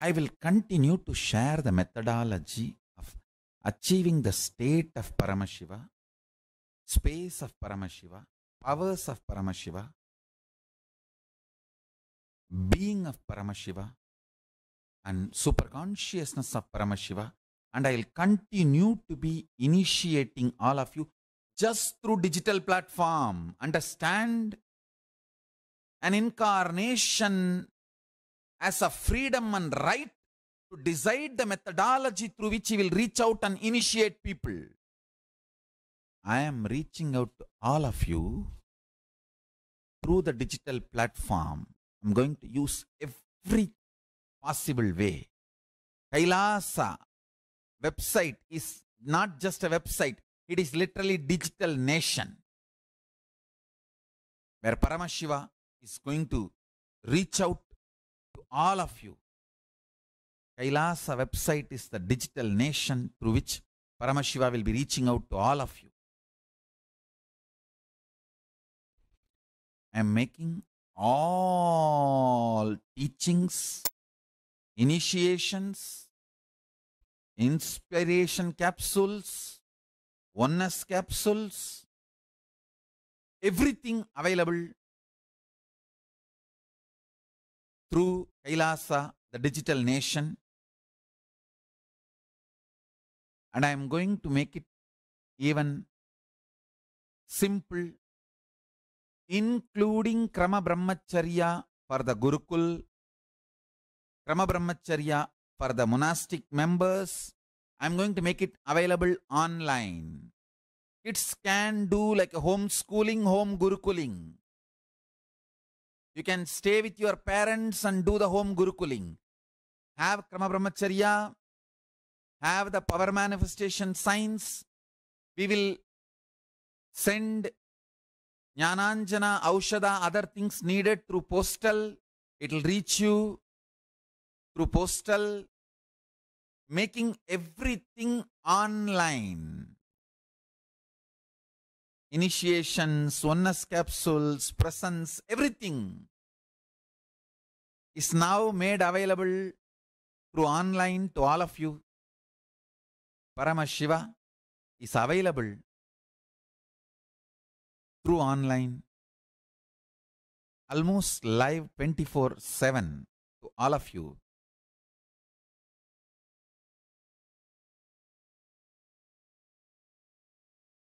I will continue to share the methodology of achieving the state of Paramashiva, space of Paramashiva, powers of Paramashiva, being of Paramashiva, and superconsciousness of Paramashiva. And I will continue to be initiating all of you just through digital platform. Understand? An incarnation as a freedom and right to decide the methodology through which he will reach out and initiate people. I am reaching out to all of you through the digital platform. I'm going to use every possible way. Kailasa website is not just a website, it is literally digital nation. Where Paramashiva is going to reach out all of you. Kailasa website is the digital nation through which Paramashiva will be reaching out to all of you. I am making all teachings, initiations, inspiration capsules, oneness capsules, everything available through Kailasa, the digital nation. And I am going to make it even simple, including Krama Brahmacharya for the Gurukul, Krama Brahmacharya for the monastic members. I am going to make it available online. Kids can do like a homeschooling, home gurukuling. You can stay with your parents and do the home gurukuling. Have Krama Brahmacharya, have the power manifestation signs. We will send Jnananjana, Aushada, other things needed through postal. It will reach you through postal. Making everything online initiations, oneness capsules, presence, everything is now made available through online to all of you. Paramashiva is available through online, almost live 24 7 to all of you.